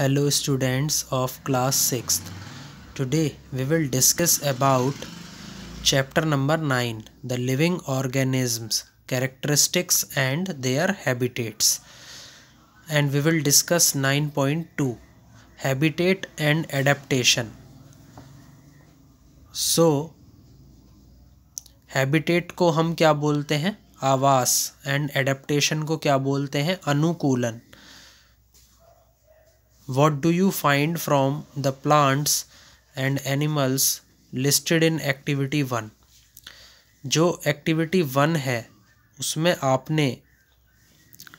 Hello students of class 6th. Today we will discuss about chapter number 9 the living organisms characteristics and their habitats and we will discuss 9.2 habitat and adaptation. So habitat को हम क्या बोलते हैं आवास and adaptation को क्या बोलते हैं अनुकूलन What do you find from the plants and animals listed in activity one जो activity वन है उसमें आपने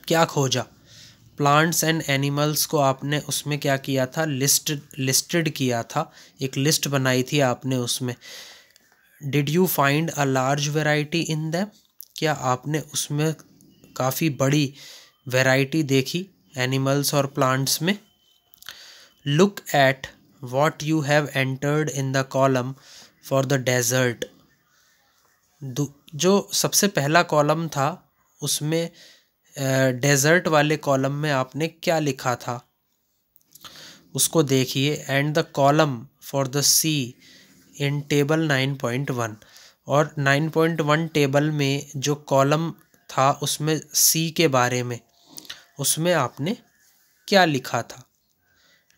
क्या खोजा प्लांट्स एंड एनिमल्स को आपने उसमें क्या किया था लिस्ट लिस्टेड किया था एक लिस्ट बनाई थी आपने उसमें did you find a large variety in them क्या आपने उसमें काफ़ी बड़ी वेराइटी देखी एनिमल्स और प्लांट्स में look at what you have entered in the column for the desert जो सबसे पहला कॉलम था उसमें डेजर्ट वाले कॉलम में आपने क्या लिखा था उसको देखिए and the column for the sea in table nine point one और नाइन पॉइंट वन टेबल में जो कॉलम था उसमें सी के बारे में उसमें आपने क्या लिखा था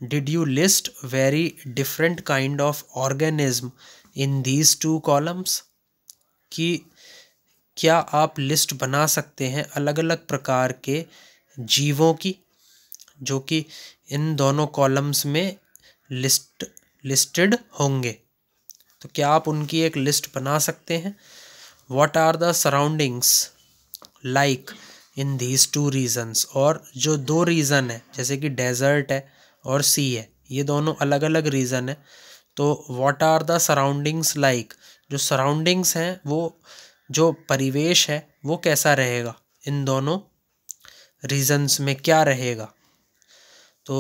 did you list very different kind of organism in these two columns कि क्या आप लिस्ट बना सकते हैं अलग अलग प्रकार के जीवों की जो कि इन दोनों कॉलम्स में लिस्ट लिस्टेड होंगे तो क्या आप उनकी एक लिस्ट बना सकते हैं what are the surroundings like in these two regions और जो दो रीज़न है जैसे कि डेजर्ट है और सी है ये दोनों अलग अलग रीज़न है तो what are the surroundings like जो सराउंडिंग्स हैं वो जो परिवेश है वो कैसा रहेगा इन दोनों रीजन्स में क्या रहेगा तो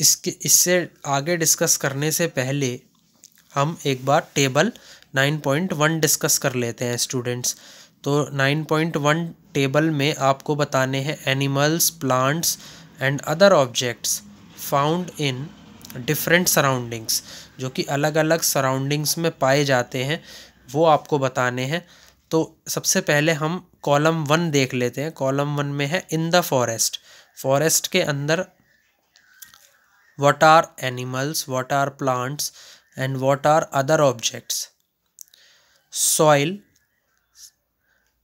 इसके इससे आगे डिस्कस करने से पहले हम एक बार table nine point one discuss कर लेते हैं स्टूडेंट्स तो नाइन पॉइंट वन टेबल में आपको बताने हैं animals plants and other objects found in different surroundings जो कि अलग अलग सराउंडिंग्स में पाए जाते हैं वो आपको बताने हैं तो सबसे पहले हम कॉलम वन देख लेते हैं कॉलम वन में है इन द फॉरेस्ट फॉरेस्ट के अंदर what are animals what are plants and what are other objects soil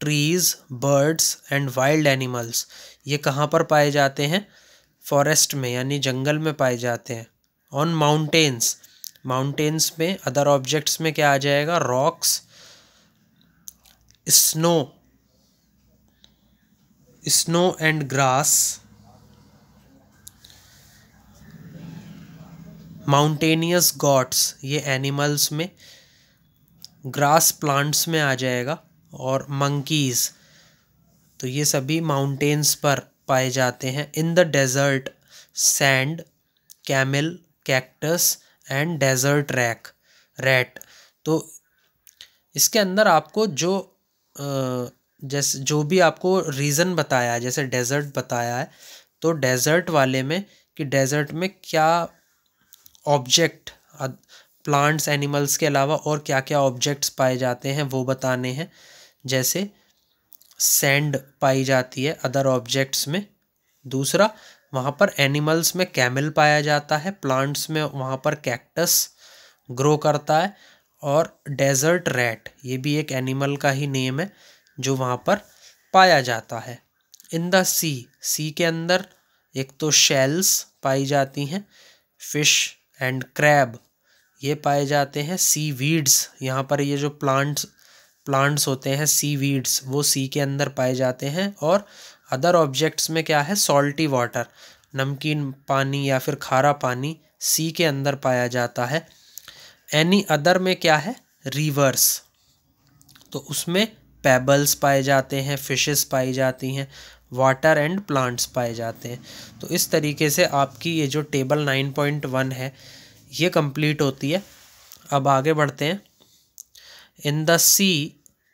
trees birds and wild animals ये कहाँ पर पाए जाते हैं फॉरेस्ट में यानी जंगल में पाए जाते हैं ऑन माउंटेन्स माउंटेन्स में अदर ऑब्जेक्ट्स में क्या आ जाएगा rocks snow snow and grass mountainous goats ये एनिमल्स में ग्रास प्लांट्स में आ जाएगा और मंकीज़ तो ये सभी माउंटेन्स पर पाए जाते हैं in the desert sand camel cactus and desert rack rat तो इसके अंदर आपको जो जैसे जो भी आपको रीज़न बताया है जैसे डेजर्ट बताया है तो डेजर्ट वाले में कि डेजर्ट में क्या ऑब्जेक्ट प्लांट्स एनिमल्स के अलावा और क्या क्या ऑब्जेक्ट्स पाए जाते हैं वो बताने हैं जैसे सैंड पाई जाती है अदर ऑब्जेक्ट्स में दूसरा वहाँ पर एनिमल्स में कैमल पाया जाता है प्लांट्स में वहाँ पर कैक्टस ग्रो करता है और डेजर्ट रैट ये भी एक एनिमल का ही नेम है जो वहाँ पर पाया जाता है इन द सी सी के अंदर एक तो शेल्स पाई जाती हैं फिश एंड क्रैब ये पाए जाते हैं सी वीड्स यहाँ पर ये जो प्लांट्स प्लांट्स होते हैं सी वीड्स वो सी के अंदर पाए जाते हैं और अदर ऑब्जेक्ट्स में क्या है सॉल्टी वाटर नमकीन पानी या फिर खारा पानी सी के अंदर पाया जाता है एनी अदर में क्या है रिवर्स तो उसमें पेबल्स पाए जाते हैं फिशेस पाई जाती हैं वाटर एंड प्लांट्स पाए जाते हैं तो इस तरीके से आपकी ये जो टेबल नाइन पॉइंट वन है ये कंप्लीट होती है अब आगे बढ़ते हैं in the sea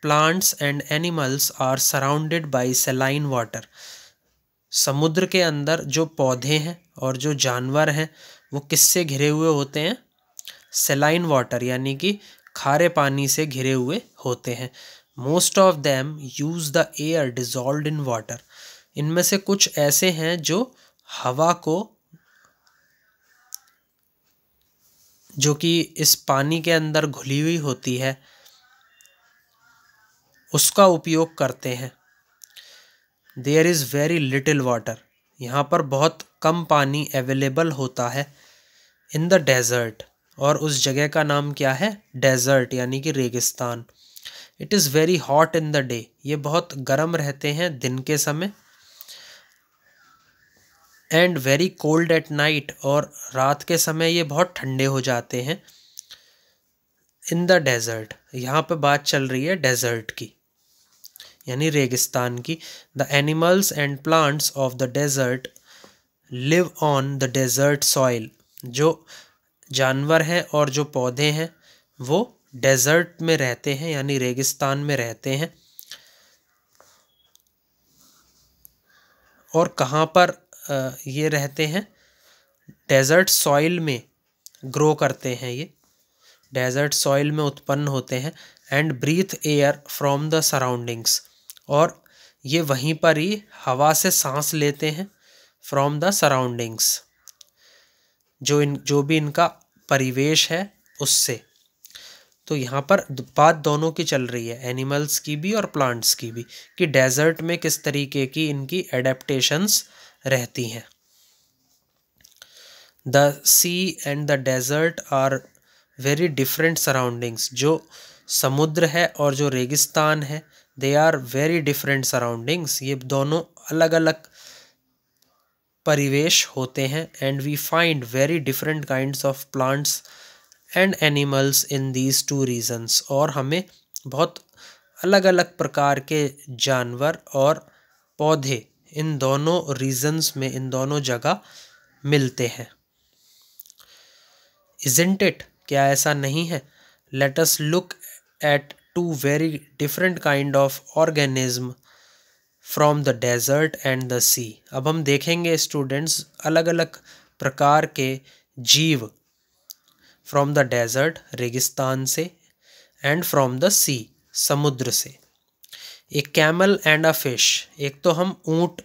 plants and animals are surrounded by saline water समुद्र के अंदर जो पौधे हैं और जो जानवर हैं वो किससे घिरे हुए होते हैं सेलाइन वाटर यानी कि खारे पानी से घिरे हुए होते हैं most of them use the air dissolve in water इनमें से कुछ ऐसे हैं जो हवा को जो कि इस पानी के अंदर घुली हुई होती है उसका उपयोग करते हैं there is very little water यहाँ पर बहुत कम पानी अवेलेबल होता है इन द डेज़र्ट और उस जगह का नाम क्या है डेज़र्ट यानी कि रेगिस्तान it is very hot in the day ये बहुत गर्म रहते हैं दिन के समय and very cold at night और रात के समय ये बहुत ठंडे हो जाते हैं इन द डेज़र्ट यहाँ पे बात चल रही है डेज़र्ट की यानी रेगिस्तान की the animals and plants of the desert live on the desert soil जो जानवर हैं और जो पौधे हैं वो डेजर्ट में रहते हैं यानी रेगिस्तान में रहते हैं और कहाँ पर ये रहते हैं डेजर्ट सॉइल में ग्रो करते हैं ये डेजर्ट सॉइल में उत्पन्न होते हैं and breathe air from the surroundings और ये वहीं पर ही हवा से सांस लेते हैं फ्रॉम द सराउंडिंग्स जो इन जो भी इनका परिवेश है उससे तो यहाँ पर बात दोनों की चल रही है एनिमल्स की भी और प्लांट्स की भी कि डेजर्ट में किस तरीके की इनकी एडेप्टेशंस रहती हैं the sea and the desert are very different surroundings जो समुद्र है और जो रेगिस्तान है they are very different surroundings ये दोनों अलग अलग परिवेश होते हैं and we find very different kind of plants and animals in these two regions और हमें बहुत अलग अलग प्रकार के जानवर और पौधे इन दोनों रीजन्स में इन दोनों जगह मिलते हैं इजेंट इट क्या ऐसा नहीं है let's look at two very different kind of organism from the desert and the sea अब हम देखेंगे स्टूडेंट्स अलग अलग प्रकार के जीव फ्रॉम द डेज़र्ट रेगिस्तान से एंड फ्रॉम द सी समुद्र से एक कैमल एंड अ फिश एक तो हम ऊँट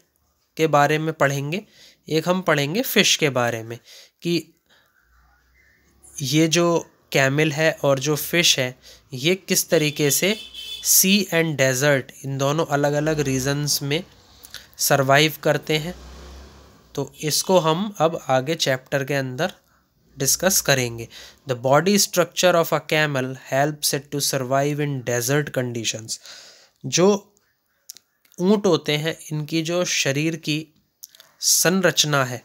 के बारे में पढ़ेंगे एक हम पढ़ेंगे फ़िश के बारे में कि ये जो कैमल है और जो फ़िश है ये किस तरीके से सी एंड डेज़र्ट इन दोनों अलग अलग रीजन्स में सर्वाइव करते हैं तो इसको हम अब आगे चैप्टर के अंदर डिस्कस करेंगे the body structure of a camel helps it to survive in desert conditions जो ऊँट होते हैं इनकी जो शरीर की संरचना है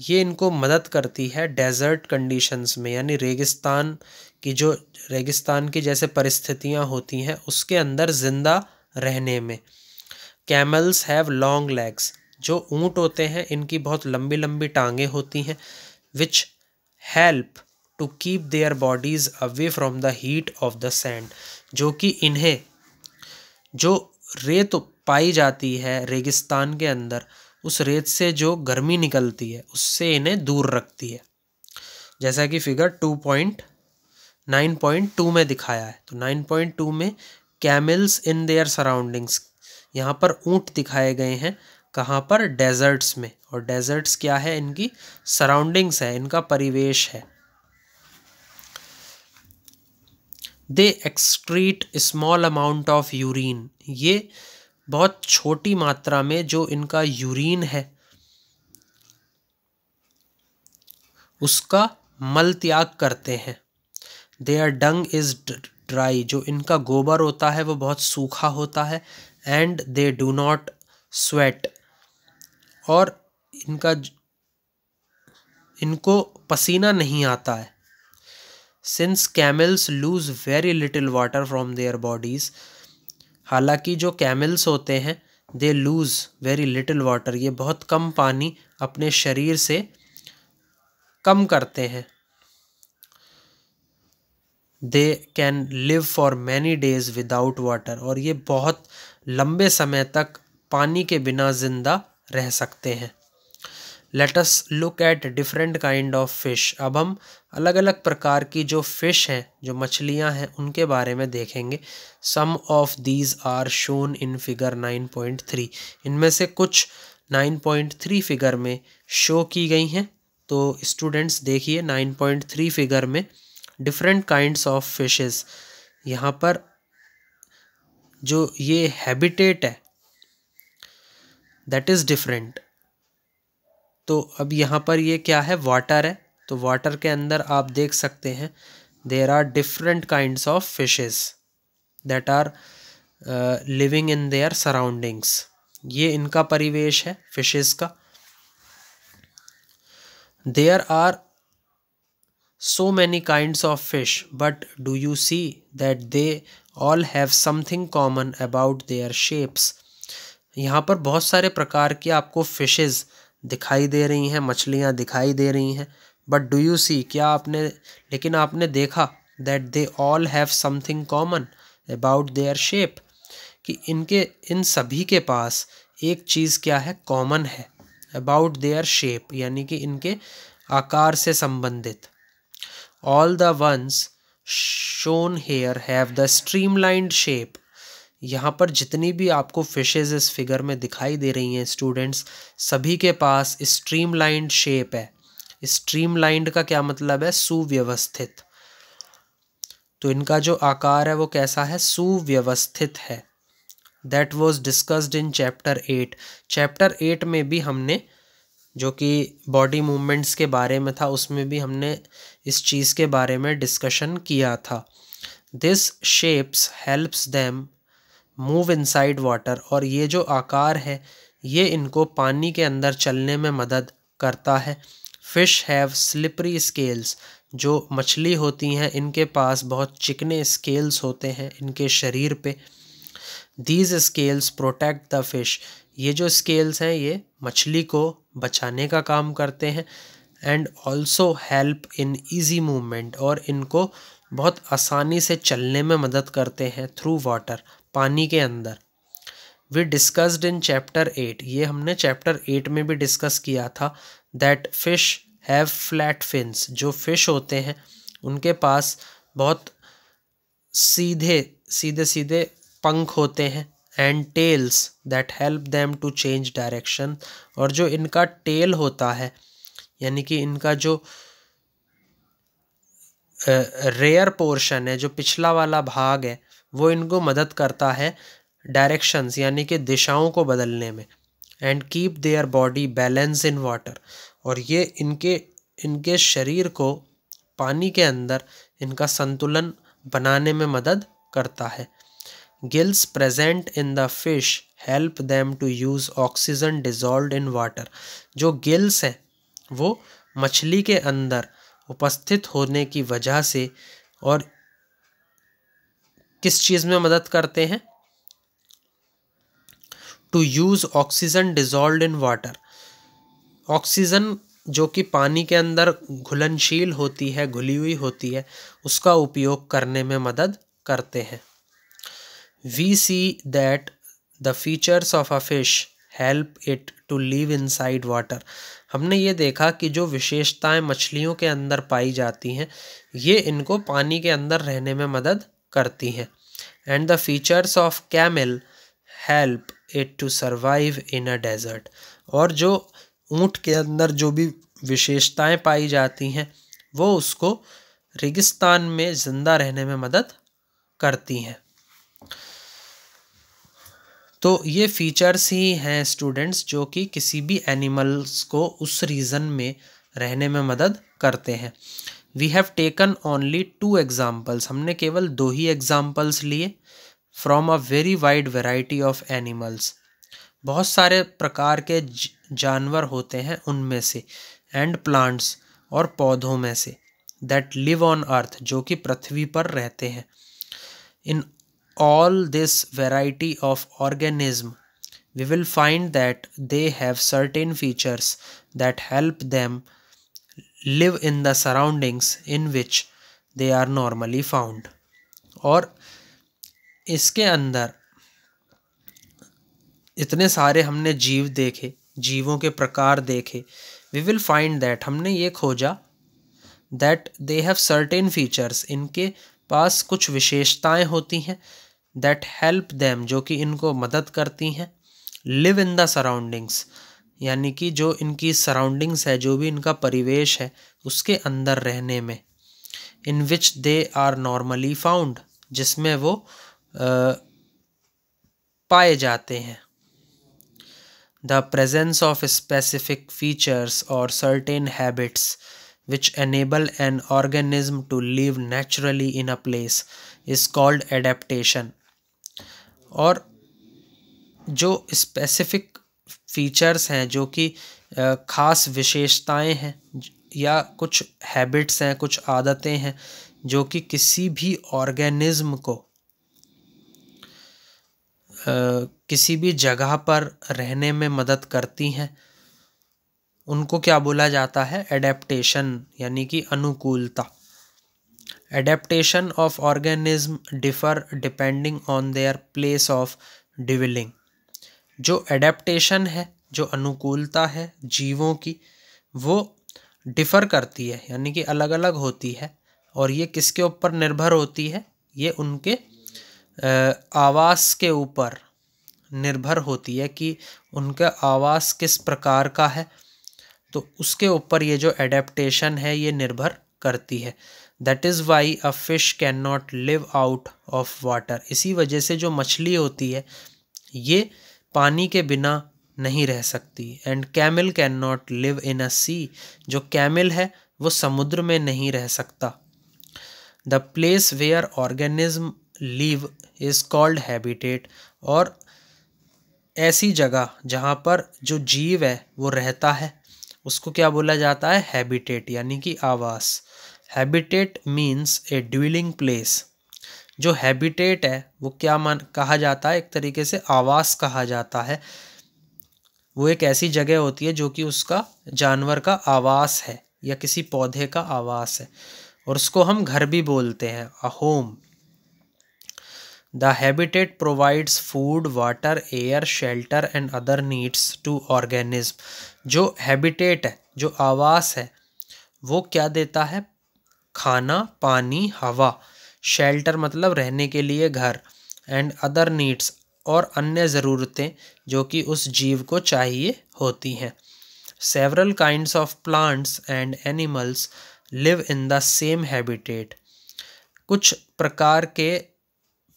ये इनको मदद करती है डेजर्ट कंडीशंस में यानी रेगिस्तान की जो रेगिस्तान की जैसे परिस्थितियाँ होती हैं उसके अंदर ज़िंदा रहने में कैमल्स हैव लॉन्ग लेग्स जो ऊँट होते हैं इनकी बहुत लंबी लंबी टांगें होती हैं which help to keep their bodies away from the heat of the sand जो कि इन्हें जो रेत पाई जाती है रेगिस्तान के अंदर उस रेत से जो गर्मी निकलती है उससे इन्हें दूर रखती है जैसा कि figure two point nine point two में दिखाया है तो नाइन पॉइंट टू में कैमल्स इन देयर सराउंडिंग्स यहाँ पर ऊँट दिखाए गए हैं कहाँ पर डेजर्ट्स में और डेजर्ट्स क्या है इनकी सराउंडिंग्स है इनका परिवेश है they excrete small amount of urine ये बहुत छोटी मात्रा में जो इनका यूरिन है उसका मल त्याग करते हैं देयर डंग इज़ ड्राई जो इनका गोबर होता है वो बहुत सूखा होता है and they do not sweat और इनका इनको पसीना नहीं आता है since camels lose very little water from their bodies हालांकि जो कैमल्स होते हैं they lose very little water ये बहुत कम पानी अपने शरीर से कम करते हैं they can live for many days without water और ये बहुत लंबे समय तक पानी के बिना ज़िंदा रह सकते हैं let's look at different kind of fish अब हम अलग अलग प्रकार की जो फ़िश हैं जो मछलियां हैं उनके बारे में देखेंगे some of these are shown in figure 9.3 इनमें से कुछ 9.3 फिगर में शो की गई हैं तो स्टूडेंट्स देखिए 9.3 फिगर में डिफरेंट काइंड्स ऑफ फिशेस यहाँ पर जो ये हैबिटेट है दैट इज़ डिफरेंट तो अब यहाँ पर ये क्या है वाटर है तो वाटर के अंदर आप देख सकते हैं there are different kind of fishes that are living in their surroundings ये इनका परिवेश है फिशेस का there are so many kind of fish but do you see that they all have something common about their shapes यहाँ पर बहुत सारे प्रकार के आपको फिशेज़ दिखाई दे रही हैं मछलियाँ दिखाई दे रही हैं बट डू यू सी क्या आपने लेकिन आपने देखा that they all have something common about their shape कि इनके इन सभी के पास एक चीज़ क्या है कॉमन है अबाउट देयर शेप यानी कि इनके आकार से संबंधित all the ones shown here have the streamlined shape यहाँ पर जितनी भी आपको फिशेज इस फिगर में दिखाई दे रही हैं स्टूडेंट्स सभी के पास स्ट्रीमलाइंड शेप है स्ट्रीमलाइंड का क्या मतलब है सुव्यवस्थित तो इनका जो आकार है वो कैसा है सुव्यवस्थित है that was discussed in chapter eight chapter eight में भी हमने जो कि बॉडी मूवमेंट्स के बारे में था उसमें भी हमने इस चीज़ के बारे में डिस्कशन किया था this shapes helps them move inside water और ये जो आकार है ये इनको पानी के अंदर चलने में मदद करता है फ़िश हैव स्लिपरी स्केल्स जो मछली होती हैं इनके पास बहुत चिकने स्केल्स होते हैं इनके शरीर पे these scales protect the fish ये जो स्केल्स हैं ये मछली को बचाने का काम करते हैं and also help in easy movement और इनको बहुत आसानी से चलने में मदद करते हैं थ्रू वाटर पानी के अंदर we discussed in chapter eight ये हमने चैप्टर एट में भी डिस्कस किया था that fish have flat fins जो फिश होते हैं उनके पास बहुत सीधे सीधे सीधे पंख होते हैं and tails that help them to change direction और जो इनका टेल होता है यानी कि इनका जो रेयर पोर्शन है जो पिछला वाला भाग है वो इनको मदद करता है डायरेक्शंस यानी कि दिशाओं को बदलने में and keep their body balance in water और ये इनके इनके शरीर को पानी के अंदर इनका संतुलन बनाने में मदद करता है gills present in the fish help them to use oxygen dissolve in water जो गिल्स हैं वो मछली के अंदर उपस्थित होने की वजह से और किस चीज़ में मदद करते हैं to use oxygen dissolve in water oxygen जो कि पानी के अंदर घुलनशील होती है घुली हुई होती है उसका उपयोग करने में मदद करते हैं we see that the features of a fish help it to live side water हमने ये देखा कि जो विशेषताएं मछलियों के अंदर पाई जाती हैं ये इनको पानी के अंदर रहने में मदद करती हैं and the features of camel help it to survive in a desert और जो ऊँट के अंदर जो भी विशेषताएं पाई जाती हैं वो उसको रेगिस्तान में ज़िंदा रहने में मदद करती हैं तो ये फीचर्स ही हैं स्टूडेंट्स जो कि किसी भी एनिमल्स को उस रीज़न में रहने में मदद करते हैं we have taken only two examples हमने केवल दो ही एग्ज़ाम्पल्स लिए from a very wide variety of animals बहुत सारे प्रकार के जानवर होते हैं उनमें से एंड प्लांट्स और पौधों में say that live on earth जो कि पृथ्वी पर रहते हैं इन all this variety of organism, we will find that they have certain features that help them live in the surroundings in which they are normally found. और इसके अंदर इतने सारे हमने जीव देखे जीवों के प्रकार देखे वी विल फाइंड दैट हमने ये खोजा that they have certain features इनके पास कुछ विशेषताएं होती हैं दैट हेल्प देम जो कि इनको मदद करती हैं लिव इन द सराउंडिंग्स यानी कि जो इनकी सराउंडिंग्स है जो भी इनका परिवेश है उसके अंदर रहने में in which they are normally found जिसमें वो आ, पाए जाते हैं the presence of specific features और certain habits which enable an organism to live naturally in a place is called adaptation और जो स्पेसिफिक फीचर्स हैं जो कि ख़ास विशेषताएं हैं या कुछ हैबिट्स हैं कुछ आदतें हैं जो कि किसी भी ऑर्गेनिज्म को किसी भी जगह पर रहने में मदद करती हैं उनको क्या बोला जाता है एडेप्टेशन यानी कि अनुकूलता adaptation of organism differ depending on their place of dwelling जो एडेप्टेशन है जो अनुकूलता है जीवों की वो डिफ़र करती है यानी कि अलग अलग होती है और ये किसके ऊपर निर्भर होती है ये उनके आवास के ऊपर निर्भर होती है कि उनका आवास किस प्रकार का है तो उसके ऊपर ये जो एडेप्टेशन है ये निर्भर करती है that is why a fish can not live out of water इसी वजह से जो मछली होती है ये पानी के बिना नहीं रह सकती and camel can not live in a sea जो कैमिल है वो समुद्र में नहीं रह सकता the place where organism live is called habitat और ऐसी जगह जहाँ पर जो जीव है वो रहता है उसको क्या बोला जाता है हैबिटेट यानी कि आवास habitat means a dwelling place जो हैबिटेट है वो क्या मान कहा जाता है एक तरीके से आवास कहा जाता है वो एक ऐसी जगह होती है जो कि उसका जानवर का आवास है या किसी पौधे का आवास है और उसको हम घर भी बोलते हैं a home the habitat provides food water air shelter and other needs to organism जो हैबिटेट है जो आवास है वो क्या देता है खाना पानी हवा शेल्टर मतलब रहने के लिए घर एंड अदर नीड्स और अन्य ज़रूरतें जो कि उस जीव को चाहिए होती हैं several kind of plants and animals live in the same habitat कुछ प्रकार के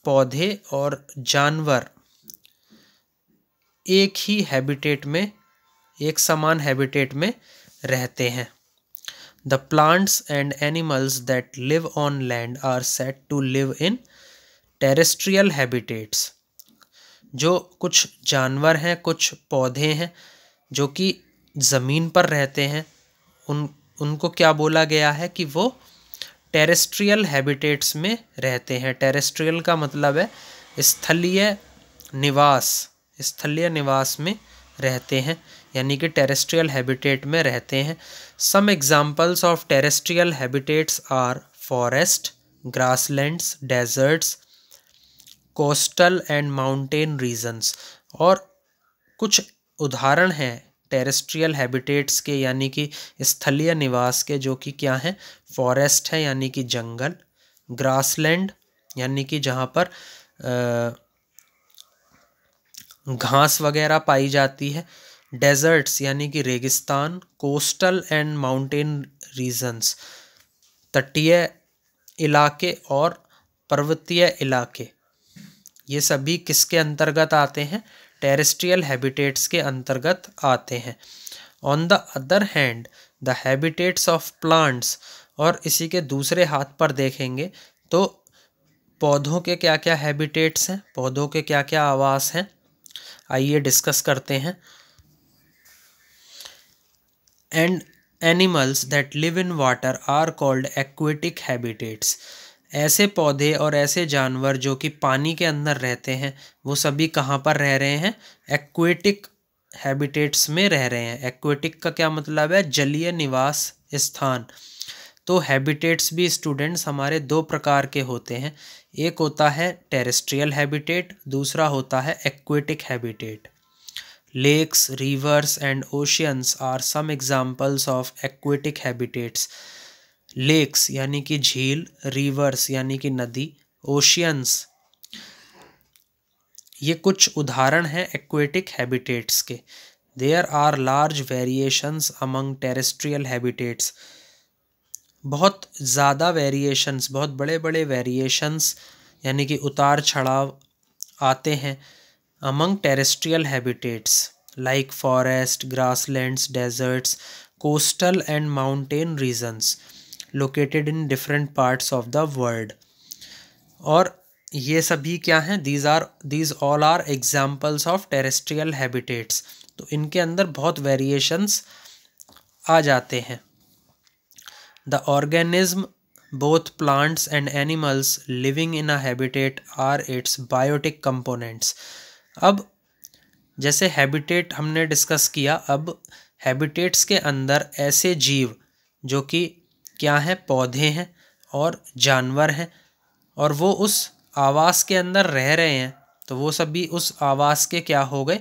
पौधे और जानवर एक ही हैबिटेट में एक समान हैबिटेट में रहते हैं the plants and animals that live on land are set to live in terrestrial habitats जो कुछ जानवर हैं कुछ पौधे हैं जो कि ज़मीन पर रहते हैं उन उनको क्या बोला गया है कि वो टेरेस्ट्रियल हैबिटेट्स में रहते हैं टेरेस्ट्रियल का मतलब है स्थलीय निवास स्थलीय निवास में रहते हैं यानी कि टेरेस्ट्रियल हैबिटेट में रहते हैं some examples of terrestrial habitats are forest grasslands deserts coastal and mountain regions और कुछ उदाहरण हैं टेरेस्ट्रियल हैबिटेट्स के यानी कि स्थलीय निवास के जो कि क्या हैं फॉरेस्ट है यानी कि जंगल ग्रासलैंड यानी कि जहाँ पर घास वगैरह पाई जाती है डेजर्ट्स यानी कि रेगिस्तान कोस्टल एंड माउंटेन रीजन्स तटीय इलाके और पर्वतीय इलाके ये सभी किसके अंतर्गत आते हैं टेरेस्ट्रियल हैबिटेट्स के अंतर्गत आते हैं on the other hand the habitats of plants और इसी के दूसरे हाथ पर देखेंगे तो पौधों के क्या क्या हैबिटेट्स हैं पौधों के क्या क्या आवास हैं आइए डिस्कस करते हैं and animals that live in water are called aquatic habitats ऐसे पौधे और ऐसे जानवर जो कि पानी के अंदर रहते हैं वो सभी कहाँ पर रह रहे हैं एक्वेटिक हैबिटेट्स में रह रहे हैं एक्वेटिक का क्या मतलब है जलीय निवास स्थान तो हैबिटेट्स भी स्टूडेंट्स हमारे दो प्रकार के होते हैं एक होता है टेरेस्ट्रियल हैबिटेट दूसरा होता है aquatic habitat Lakes, rivers and oceans are some examples of aquatic habitats lakes यानी कि झील रिवर्स यानी कि नदी ओशियंस ये कुछ उदाहरण हैं एक्वेटिक हैबिटेट्स के there are large variations among terrestrial habitats बहुत ज़्यादा वेरिएशंस बहुत बड़े बड़े वेरिएशंस यानी कि उतार चढ़ाव आते हैं among terrestrial habitats like forest, grasslands, deserts, coastal and mountain regions located in different parts of the world. और ये सभी क्या हैं these are these all are examples of terrestrial habitats तो इनके अंदर बहुत वेरिएशंस आ जाते हैं the organism both plants and animals living in a habitat are its biotic components अब जैसे हैबिटेट हमने डिस्कस किया अब हैबिटेट्स के अंदर ऐसे जीव जो कि क्या हैं पौधे हैं और जानवर हैं और वो उस आवास के अंदर रह रहे हैं तो वो सभी उस आवास के क्या हो गए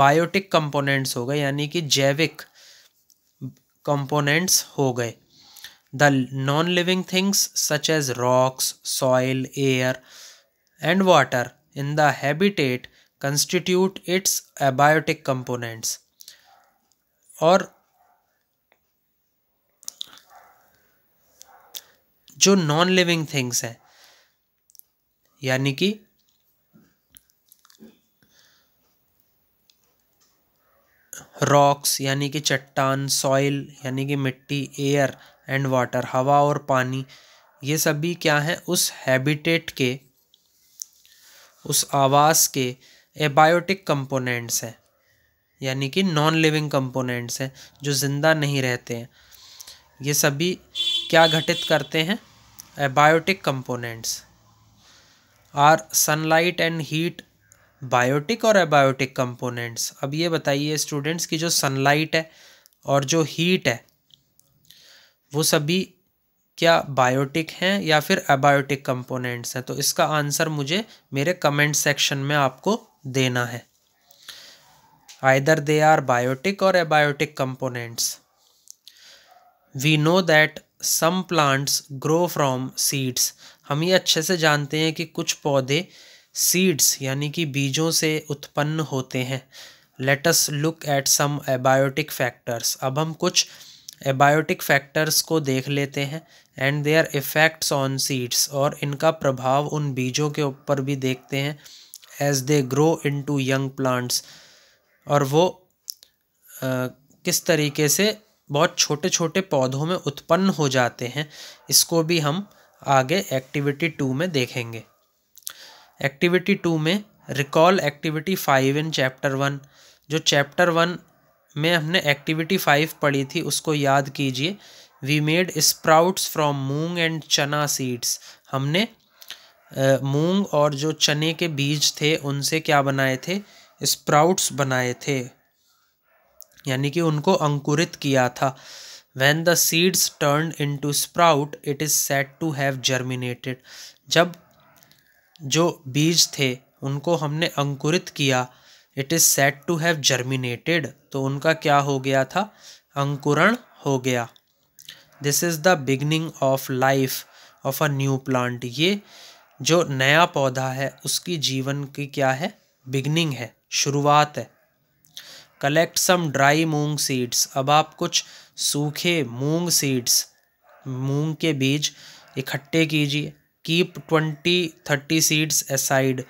बायोटिक कंपोनेंट्स हो गए यानी कि जैविक कंपोनेंट्स हो गए the non living things such as rocks soil air and water in the habitat constitute its abiotic components और जो नॉन लिविंग थिंग्स हैं यानी कि रॉक्स यानी कि चट्टान सॉइल यानी कि मिट्टी एयर एंड वाटर हवा और पानी ये सभी क्या हैं उस हैबिटेट के उस आवास के एबायोटिक कंपोनेंट्स हैं यानी कि नॉन लिविंग कंपोनेंट्स हैं जो ज़िंदा नहीं रहते हैं ये सभी क्या घटित करते हैं abiotic components are sunlight and heat biotic और एबायोटिक कंपोनेंट्स अब ये बताइए स्टूडेंट्स की जो सनलाइट है और जो हीट है वो सभी क्या बायोटिक हैं या फिर एबायोटिक कंपोनेंट्स हैं तो इसका आंसर मुझे मेरे कमेंट सेक्शन में आपको देना है आइदर दे आर बायोटिक और abiotic components we know that some plants grow from seeds हम ये अच्छे से जानते हैं कि कुछ पौधे सीड्स यानी कि बीजों से उत्पन्न होते हैं let's look at some abiotic factors अब हम कुछ एबायोटिक फैक्टर्स को देख लेते हैं and their effects on seeds और इनका प्रभाव उन बीजों के ऊपर भी देखते हैं as they grow into young plants और वो आ, किस तरीके से बहुत छोटे छोटे पौधों में उत्पन्न हो जाते हैं इसको भी हम आगे एक्टिविटी टू में देखेंगे एक्टिविटी टू में recall activity five in chapter one जो चैप्टर वन में हमने एक्टिविटी फाइव पढ़ी थी उसको याद कीजिए we made sprouts from moong and chana seeds हमने मूंग और जो चने के बीज थे उनसे क्या बनाए थे स्प्राउट्स बनाए थे यानी कि उनको अंकुरित किया था when the seeds turn into sprout it is said to have germinated जब जो बीज थे उनको हमने अंकुरित किया it is said to have germinated तो उनका क्या हो गया था अंकुरण हो गया this is the beginning of life of a new plant ये जो नया पौधा है उसकी जीवन की क्या है बिगनिंग है शुरुआत है collect some dry moong seeds अब आप कुछ सूखे मूंग सीड्स मूंग के बीज इकट्ठे कीजिए keep twenty thirty seeds aside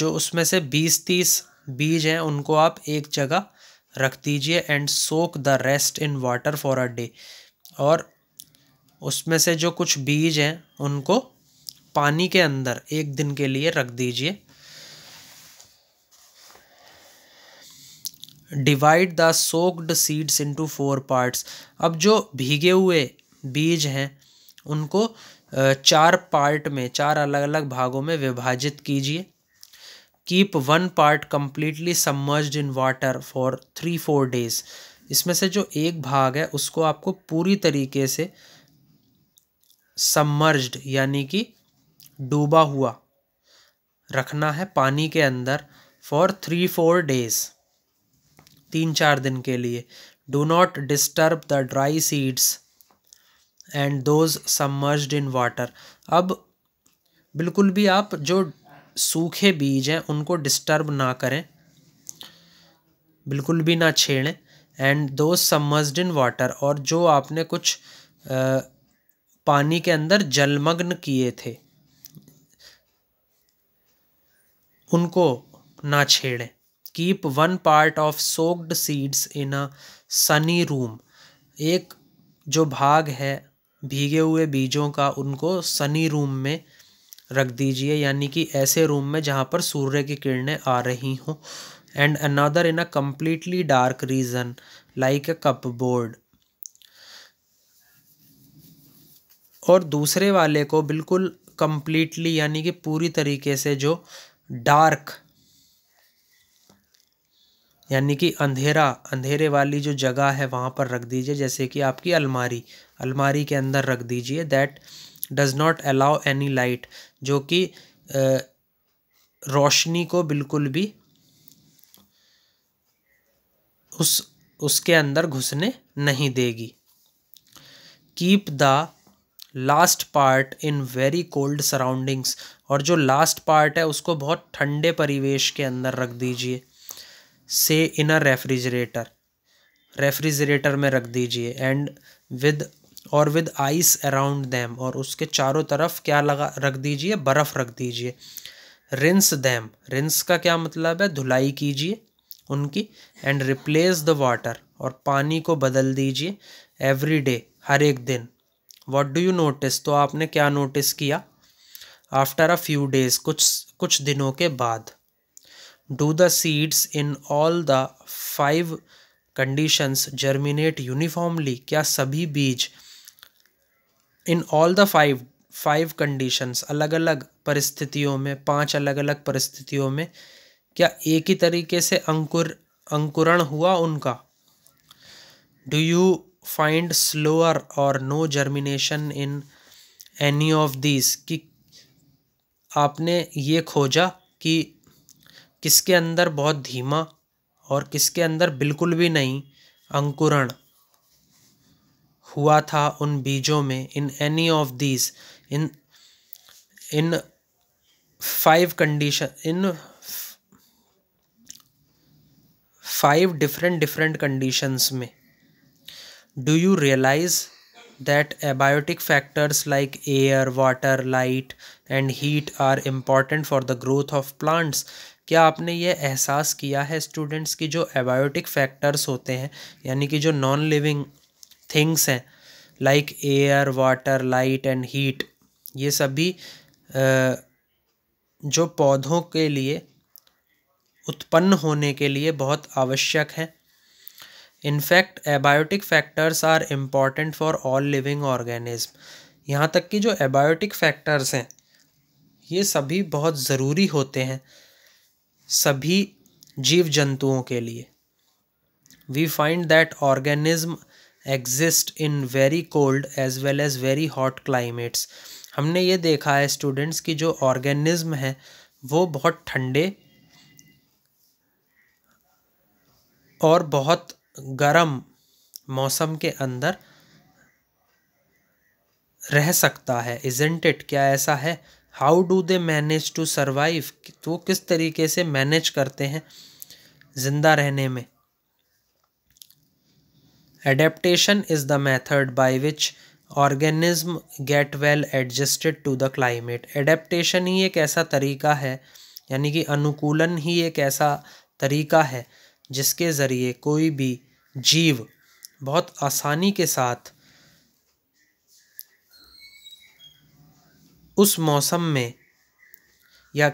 जो उसमें से बीस तीस बीज हैं उनको आप एक जगह रख दीजिए and soak the rest in water for a day और उसमें से जो कुछ बीज हैं उनको पानी के अंदर एक दिन के लिए रख दीजिए divide the soaked seeds into four parts अब जो भीगे हुए बीज हैं उनको चार पार्ट में चार अलग अलग भागों में विभाजित कीजिए keep one part completely submerge in water for three four days इसमें से जो एक भाग है उसको आपको पूरी तरीके से सबमर्ज्ड यानी कि डूबा हुआ रखना है पानी के अंदर फॉर थ्री फोर डेज तीन चार दिन के लिए do not disturb the dry seeds and those submerged in water अब बिल्कुल भी आप जो सूखे बीज हैं उनको डिस्टर्ब ना करें बिल्कुल भी ना छेड़ें and those submerged in water और जो आपने कुछ आ, पानी के अंदर जलमग्न किए थे उनको ना छेड़ें keep one part of soaked seeds in a sunny room एक जो भाग है भीगे हुए बीजों का उनको सनी रूम में रख दीजिए यानी कि ऐसे रूम में जहाँ पर सूर्य की किरणें आ रही हों and another in a completely dark region like a cupboard और दूसरे वाले को बिल्कुल कम्प्लीटली यानी कि पूरी तरीके से जो डार्क यानी कि अंधेरा अंधेरे वाली जो जगह है वहाँ पर रख दीजिए जैसे कि आपकी अलमारी अलमारी के अंदर रख दीजिए that does not allow any light जो कि रोशनी को बिल्कुल भी उस उसके अंदर घुसने नहीं देगी keep the last part in very cold surroundings और जो लास्ट पार्ट है उसको बहुत ठंडे परिवेश के अंदर रख दीजिए से इन अ रेफ्रिजरेटर रेफ्रिजरेटर में रख दीजिए and with or with ice around them और उसके चारों तरफ क्या लगा रख दीजिए बर्फ़ रख दीजिए रिंस दैम रिंस का क्या मतलब है धुलाई कीजिए उनकी एंड रिप्लेस द वाटर और पानी को बदल दीजिए एवरी डे हर एक दिन वॉट डू यू नोटिस तो आपने क्या नोटिस किया आफ्टर अ फ्यू डेज कुछ कुछ दिनों के बाद do the seeds in all the five conditions germinate uniformly क्या सभी बीज in all the five five conditions अलग अलग परिस्थितियों में पांच अलग अलग परिस्थितियों में क्या एक ही तरीके से अंकुर अंकुरण हुआ उनका do you find slower or no germination in any of this कि आपने ये खोजा कि किसके अंदर बहुत धीमा और किसके अंदर बिल्कुल भी नहीं अंकुरण हुआ था उन बीजों में in any of these in in five condition in five different different conditions में do you realize that abiotic factors like air, water, light and heat are important for the growth of plants क्या आपने ये एहसास किया है students की जो abiotic factors होते हैं यानी कि जो नॉन लिविंग थिंग्स हैं like air water light and heat ये सभी जो पौधों के लिए उत्पन्न होने के लिए बहुत आवश्यक हैं in fact abiotic factors are important for all living organism यहाँ तक कि जो एबायोटिक फैक्टर्स हैं ये सभी बहुत ज़रूरी होते हैं सभी जीव जंतुओं के लिए we find that organism exist in very cold as well as very hot climates हमने ये देखा है स्टूडेंट्स की जो ऑर्गेनिज्म है वो बहुत ठंडे और बहुत गर्म मौसम के अंदर रह सकता है इजेंट इट क्या ऐसा है how do they manage to survive तो किस तरीके से मैनेज करते हैं जिंदा रहने में adaptation is the method by which organism get well adjusted to the climate adaptation ही एक ऐसा तरीका है यानी कि अनुकूलन ही एक ऐसा तरीका है जिसके ज़रिए कोई भी जीव बहुत आसानी के साथ उस मौसम में या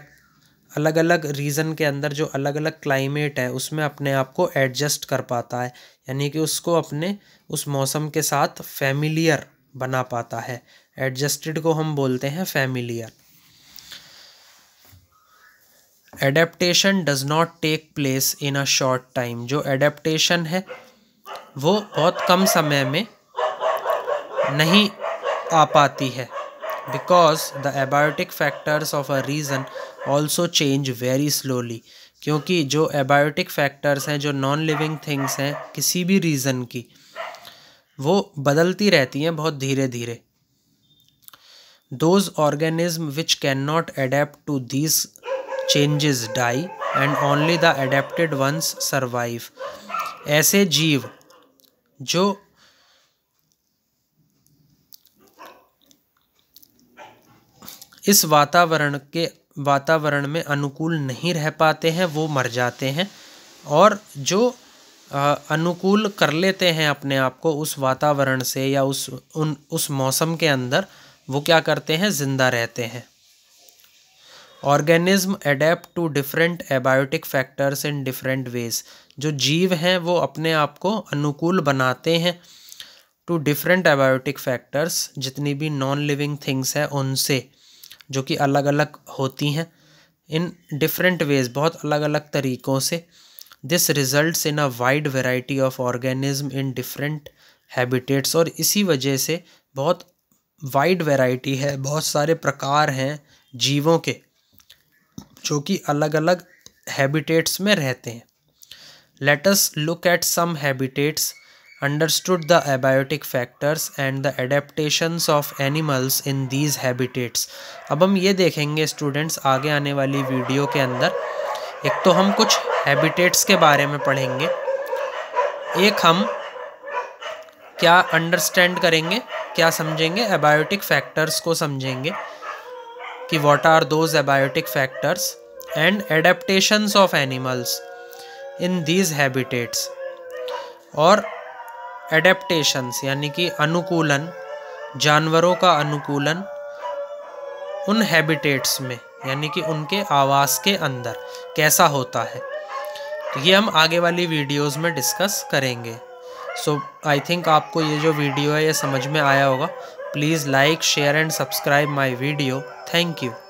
अलग अलग रीज़न के अंदर जो अलग अलग क्लाइमेट है उसमें अपने आप को एडजस्ट कर पाता है यानी कि उसको अपने उस मौसम के साथ फैमिलियर बना पाता है एडजस्टेड को हम बोलते हैं familiar adaptation does not take place in a short time जो एडेप्टेशन है वो बहुत कम समय में नहीं आ पाती है because the abiotic factors of a region also change very slowly क्योंकि जो एबायोटिक फैक्टर्स हैं जो नॉन लिविंग थिंग्स हैं किसी भी रीज़न की वो बदलती रहती हैं बहुत धीरे धीरे those organism which can not adapt to these changes die and only the adapted ones survive ऐसे जीव जो इस वातावरण के वातावरण में अनुकूल नहीं रह पाते हैं वो मर जाते हैं और जो अनुकूल कर लेते हैं अपने आप को उस वातावरण से या उस उन उस मौसम के अंदर वो क्या करते हैं ज़िंदा रहते हैं organism adapt to different abiotic factors in different ways जो जीव हैं वो अपने आप को अनुकूल बनाते हैं टू डिफरेंट एबायोटिक फैक्टर्स जितनी भी नॉन लिविंग थिंग्स हैं उनसे जो कि अलग अलग होती हैं इन डिफरेंट वेज बहुत अलग अलग तरीक़ों से this result in a wide variety of organism in different habitats और इसी वजह से बहुत वाइड वेराइटी है बहुत सारे प्रकार हैं जीवों के जो कि अलग अलग हैबिटेट्स में रहते हैं Let us look at some habitats, understood the abiotic factors and the adaptations of animals in these habitats. अब हम ये देखेंगे स्टूडेंट्स आगे आने वाली वीडियो के अंदर एक तो हम कुछ हैबिटेट्स के बारे में पढ़ेंगे एक हम क्या अंडरस्टैंड करेंगे क्या समझेंगे एबायोटिक फैक्टर्स को समझेंगे कि what are those abiotic factors and adaptations of animals in these habitats और एडेप्टेशंस यानी कि अनुकूलन जानवरों का अनुकूलन उन हैबिटेट्स में यानी कि उनके आवास के अंदर कैसा होता है तो ये हम आगे वाली वीडियोस में डिस्कस करेंगे सो आई थिंक आपको ये जो वीडियो है ये समझ में आया होगा please like share and subscribe my video thank you